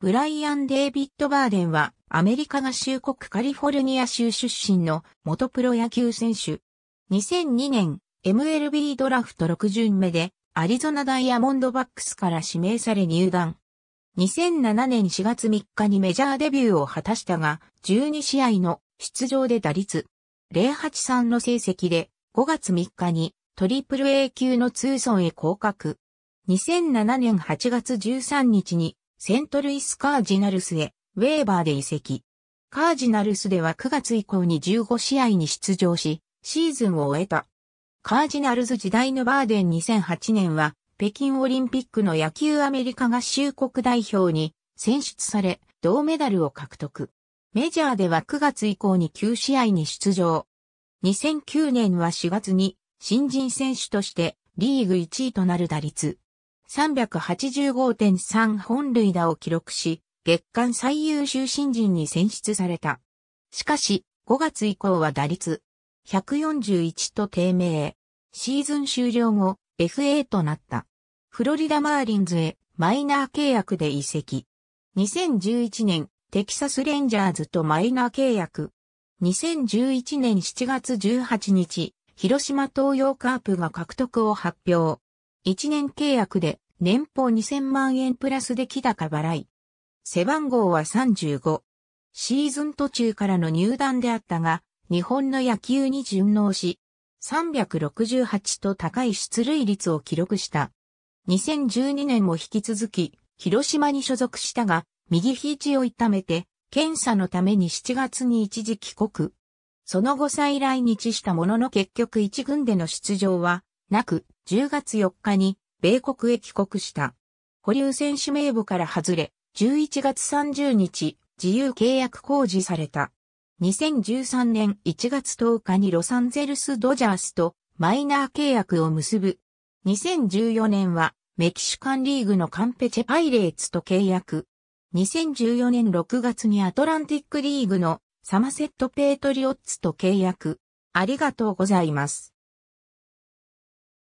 ブライアン・デイビッド・バーデンは、アメリカ合衆国カリフォルニア州出身の元プロ野球選手。2002年、MLB ドラフト6巡目で、アリゾナダイヤモンドバックスから指名され入団。2007年4月3日にメジャーデビューを果たしたが、12試合の出場で打率083の成績で、5月3日にトリプル A 級のツーソンへ降格。2007年8月13日にセントルイス・カージナルスへ、ウェーバーで移籍。カージナルスでは9月以降に15試合に出場し、シーズンを終えた。カージナルズ時代のバーデン2008年は、北京オリンピックの野球アメリカ合衆国代表に選出され、銅メダルを獲得。メジャーでは9月以降に9試合に出場。2009年は4月に新人選手としてリーグ1位となる打率385.3本塁打を記録し、月間最優秀新人に選出された。しかし、5月以降は打率141と低迷。シーズン終了後、FA となった。フロリダマーリンズへマイナー契約で移籍。2011年、テキサスレンジャーズとマイナー契約。2011年7月18日、広島東洋カープが獲得を発表。1年契約で年俸2000万円プラスで木高払い。背番号は35。シーズン途中からの入団であったが、日本の野球に順応し、368と高い出塁率を記録した。2012年も引き続き、広島に所属したが、右肘を痛めて、検査のために7月に一時帰国。その後再来日したものの結局一軍での出場はなく、10月4日に米国へ帰国した。保留選手名簿から外れ、11月30日、自由契約公示された。2013年1月10日にロサンゼルスドジャースとマイナー契約を結ぶ。2014年はメキシカンリーグのカンペチェパイレーツと契約。2014年6月にアトランティックリーグのサマセットペートリオッツと契約。ありがとうございます。